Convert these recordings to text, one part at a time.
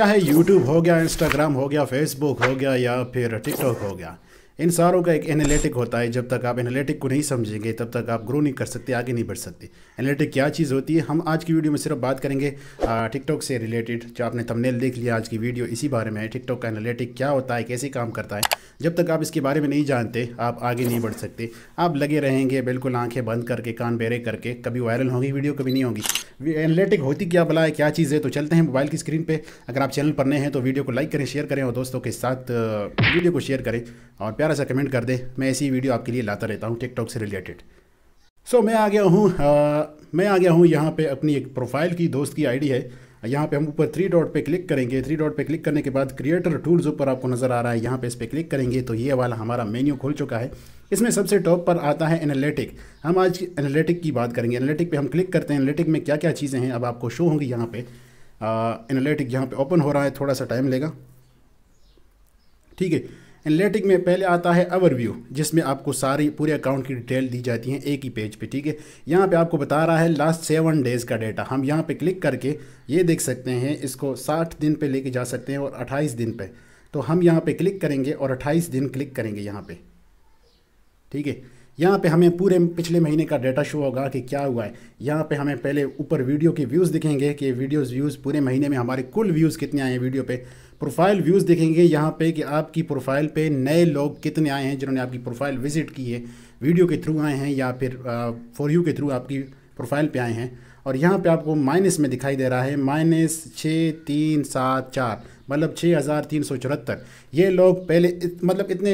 चाहे यूट्यूब हो गया इंस्टाग्राम हो गया फेसबुक हो गया या फिर टिकटॉक हो गया इन सारों का एक एनालिटिक होता है जब तक आप एनालिटिक को नहीं समझेंगे तब तक आप ग्रो नहीं कर सकते आगे नहीं बढ़ सकते एनालिटिक क्या चीज़ होती है हम आज की वीडियो में सिर्फ बात करेंगे टिकटॉक से रिलेटेड जो आपने तमनेल देख लिया आज की वीडियो इसी बारे में है टिकटॉक का एनालिटिक क्या होता है कैसे काम करता है जब तक आप इसके बारे में नहीं जानते आप आगे नहीं बढ़ सकते आप लगे रहेंगे बिल्कुल आंखें बंद करके कान बेरे करके कभी वायरल होंगी वीडियो कभी नहीं होगी एनालिटिक होती क्या बला है क्या चीज़ है तो चलते हैं मोबाइल की स्क्रीन पर अगर आप चैनल पर नए हैं तो वीडियो को लाइक करें शेयर करें और दोस्तों के साथ वीडियो को शेयर करें और प्यार प्यारा सा कमेंट कर दे मैं ऐसी वीडियो आपके लिए लाता रहता हूँ टिकटॉक से रिलेटेड सो so, मैं आ गया हूँ मैं आ गया हूँ यहाँ पे अपनी एक प्रोफाइल की दोस्त की आईडी है यहाँ पे हम ऊपर थ्री डॉट पे क्लिक करेंगे थ्री डॉट पे क्लिक करने के बाद क्रिएटर टूल्स ऊपर आपको नज़र आ रहा है यहाँ पे इस पर क्लिक करेंगे तो ये वाला हमारा मेन्यू खुल चुका है इसमें सबसे टॉप पर आता है एनालिटिक हम आज एनालिटिक की बात करेंगे एनालिटिक पे हम क्लिक करते हैं एनालिटिक में क्या क्या चीज़ें हैं अब आपको शो होंगी यहाँ पे एनालिटिक यहाँ पे ओपन हो रहा है थोड़ा सा टाइम लेगा ठीक है एनालिटिक में पहले आता है ओवरव्यू जिसमें आपको सारी पूरे अकाउंट की डिटेल दी जाती है एक ही पेज पे ठीक है यहाँ पे आपको बता रहा है लास्ट सेवन डेज़ का डाटा हम यहाँ पे क्लिक करके ये देख सकते हैं इसको साठ दिन पे लेके जा सकते हैं और अट्ठाईस दिन पे तो हम यहाँ पे क्लिक करेंगे और अट्ठाईस दिन क्लिक करेंगे यहाँ पर ठीक है यहाँ पे हमें पूरे पिछले महीने का डाटा शो होगा कि क्या हुआ है यहाँ पे हमें पहले ऊपर वीडियो के व्यूज़ दिखेंगे कि वीडियोज़ व्यूज़ पूरे महीने में हमारे कुल व्यूज़ कितने आए हैं वीडियो पे प्रोफाइल व्यूज़ देखेंगे यहाँ पे कि आपकी प्रोफाइल पे नए लोग कितने आए हैं जिन्होंने आपकी प्रोफाइल विजिट की है वीडियो के थ्रू आए हैं या फिर फॉर यू के थ्रू आपकी प्रोफाइल पर आए हैं और यहाँ पे आपको माइनस में दिखाई दे रहा है माइनस छः तीन सात चार मतलब छः हज़ार तीन सौ चौहत्तर ये लोग पहले इत, मतलब इतने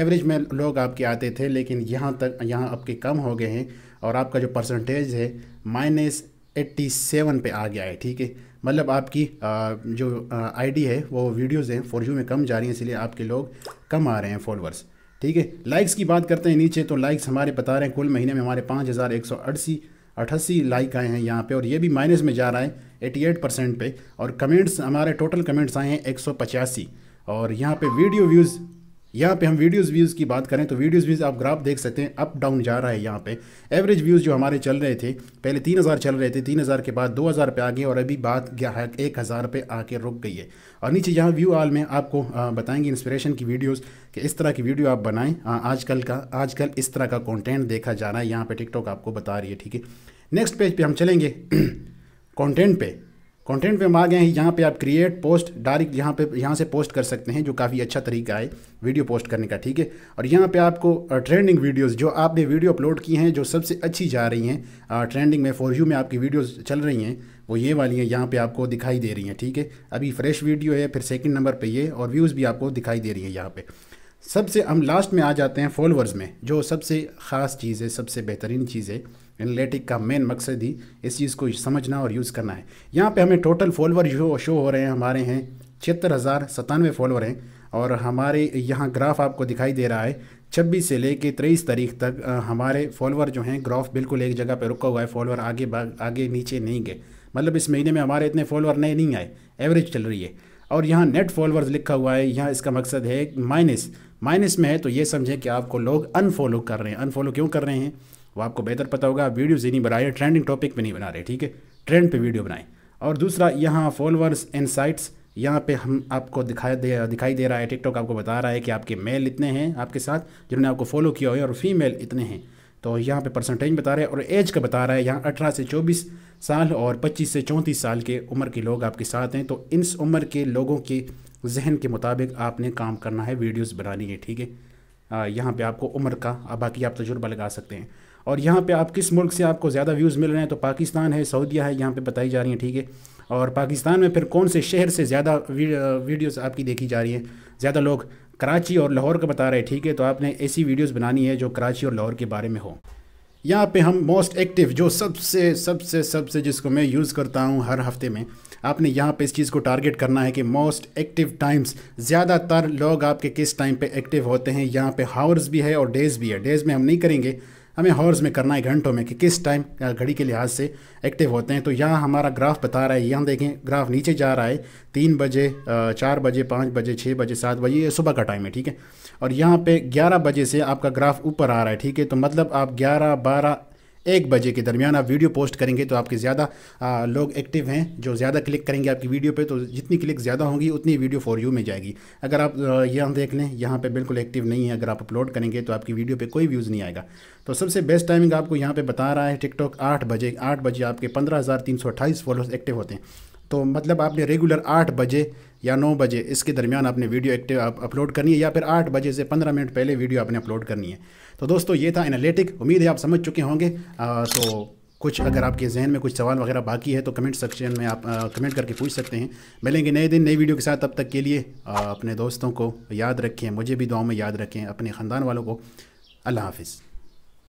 एवरेज में लोग आपके आते थे लेकिन यहाँ तक यहाँ आपके कम हो गए हैं और आपका जो परसेंटेज है माइनस एट्टी सेवन पर आ गया है ठीक है मतलब आपकी आ, जो आईडी है वो वीडियोज़ हैं फोर यू में कम जा रही हैं इसलिए आपके लोग कम आ रहे हैं फॉलोअर्स ठीक है लाइक्स की बात करते हैं नीचे तो लाइक्स हमारे बता रहे हैं कुल महीने में हमारे पाँच हज़ार एक सौ अट्ठासी लाइक आए हैं यहाँ पे और ये भी माइनस में जा रहा है 88 परसेंट पे और कमेंट्स हमारे टोटल कमेंट्स आए हैं एक और यहाँ पे वीडियो व्यूज़ यहाँ पे हम वीडियोस व्यूज़ की बात करें तो वीडियोस व्यूज़ आप ग्राफ देख सकते हैं अप डाउन जा रहा है यहाँ पे एवरेज व्यूज़ जो हमारे चल रहे थे पहले तीन हज़ार चल रहे थे तीन हज़ार के बाद दो हज़ार पे आ गए और अभी बात एक हज़ार पर आके रुक गई है और नीचे यहाँ व्यू आल में आपको बताएंगे इंस्परेशन की वीडियोज़ कि इस तरह की वीडियो आप बनाएँ आजकल का आजकल इस तरह का कॉन्टेंट देखा जा रहा है यहाँ पर टिकटॉक आपको बता रही है ठीक है नेक्स्ट पेज पर हम चलेंगे कॉन्टेंट पर कंटेंट पे हम आ गए हैं यहाँ पे आप क्रिएट पोस्ट डायरेक्ट यहाँ पे यहाँ से पोस्ट कर सकते हैं जो काफ़ी अच्छा तरीका है वीडियो पोस्ट करने का ठीक है और यहाँ पे आपको ट्रेंडिंग वीडियोस जो आपने वीडियो अपलोड की हैं जो सबसे अच्छी जा रही हैं ट्रेंडिंग में फॉर यू में आपकी वीडियोस चल रही हैं वो ये वाली हैं यहाँ पर आपको दिखाई दे रही हैं ठीक है अभी फ्रेश वीडियो है फिर सेकेंड नंबर पर ये और व्यूज़ भी आपको दिखाई दे रही है यहाँ पर सबसे हम लास्ट में आ जाते हैं फॉलोअर्स में जो सबसे ख़ास चीज़ है सबसे बेहतरीन चीज़ है एनालिटिक का मेन मकसद ही इस चीज़ को समझना और यूज़ करना है यहाँ पे हमें टोटल फॉलोअर जो शो हो रहे हैं हमारे हैं छिहत्तर हज़ार सतानवे फॉलोअर हैं और हमारे यहाँ ग्राफ आपको दिखाई दे रहा है छब्बीस से लेके तेईस तारीख तक हमारे फॉलोअर जो हैं ग्राफ बिल्कुल एक जगह पर रुका हुआ है फॉलोअर आगे आगे नीचे नहीं गए मतलब इस महीने में हमारे इतने फॉलोअर नए नहीं आए एवरेज चल रही है और यहाँ नेट फॉलोअर्स लिखा हुआ है यहाँ इसका मकसद है माइनस माइनस में है तो ये समझें कि आपको लोग अनफॉलो कर रहे हैं अनफॉलो क्यों कर रहे हैं वो आपको बेहतर पता होगा वीडियोज़ ही नहीं बना रहे ट्रेंडिंग टॉपिक पर नहीं बना रहे ठीक है ट्रेंड पर वीडियो बनाएं और दूसरा यहाँ फॉलोअर्स एंड साइट्स यहाँ पे हम आपको दिखाई दे दिखाई दे रहा है टिकटॉक आपको बता रहा है कि आपके मेल इतने हैं आपके साथ जिन्होंने आपको फॉलो किया हुआ है और फीमेल इतने हैं तो यहाँ पे परसेंटेज बता रहा है और एज का बता रहा है यहाँ 18 से 24 साल और 25 से 34 साल के उम्र के लोग आपके साथ हैं तो इन उम्र के लोगों के जहन के मुताबिक आपने काम करना है वीडियोज़ बनानी है ठीक है यहाँ पर आपको उम्र का बाकी आप तजुर्बा तो लगा सकते हैं और यहाँ पे आप किस मुल्क से आपको ज़्यादा व्यूज़ मिल रहे हैं तो पाकिस्तान है सऊदिया है यहाँ पे बताई जा रही हैं ठीक है थीके? और पाकिस्तान में फिर कौन से शहर से ज़्यादा वीडियोस आपकी देखी जा रही हैं ज़्यादा लोग कराची और लाहौर का बता रहे हैं ठीक है तो आपने ऐसी वीडियोज़ बनानी है जो कराची और लाहौर के बारे में हो यहाँ पे हम मोस्ट एक्टिव जो सबसे सबसे सबसे जिसको मैं यूज़ करता हूँ हर हफ्ते में आपने यहाँ पे इस चीज़ को टारगेट करना है कि मोस्ट एक्टिव टाइम्स ज़्यादातर लोग आपके किस टाइम पे एक्टिव होते हैं यहाँ पे हावर्स भी है और डेज़ भी है डेज़ में हम नहीं करेंगे हमें हॉर्स में करना है घंटों में कि किस टाइम घड़ी के लिहाज से एक्टिव होते हैं तो यहाँ हमारा ग्राफ बता रहा है यहाँ देखें ग्राफ नीचे जा रहा है तीन बजे चार बजे पाँच बजे छः बजे सात बजे ये सुबह का टाइम है ठीक है और यहाँ पर ग्यारह बजे से आपका ग्राफ ऊपर आ रहा है ठीक है तो मतलब आप ग्यारह बारह एक बजे के दरमियान आप वीडियो पोस्ट करेंगे तो आपके ज़्यादा लोग एक्टिव हैं जो ज़्यादा क्लिक करेंगे आपकी वीडियो पे तो जितनी क्लिक ज़्यादा होंगी उतनी वीडियो फॉर यू में जाएगी अगर आप यहाँ देख लें यहाँ पे बिल्कुल एक्टिव नहीं है अगर आप अपलोड करेंगे तो आपकी वीडियो पे कोई व्यूज़ नहीं आएगा तो सबसे बेस्ट टाइमिंग आपको यहाँ पर बता रहा है टिकटॉक आठ बजे आठ बजे आपके पंद्रह हज़ार तीन सौ अट्ठाईस फॉलोअर्स एक्टिव होते हैं तो मतलब आपने रेगुलर आठ बजे या नौ बजे इसके दरमियान आपने वीडियो एक्टिव आप अपलोड करनी है या फिर आठ बजे से पंद्रह मिनट पहले वीडियो आपने अपलोड करनी है तो दोस्तों ये था एनालिटिक उम्मीद है आप समझ चुके होंगे तो कुछ अगर आपके जहन में कुछ सवाल वगैरह बाकी है तो कमेंट सेक्शन में आप आ, कमेंट करके पूछ सकते हैं मिलेंगे नए दिन नई वीडियो के साथ तब तक के लिए आ, अपने दोस्तों को याद रखें मुझे भी दुआ में याद रखें अपने ख़ानदान वालों को अल्लाह हाफिज़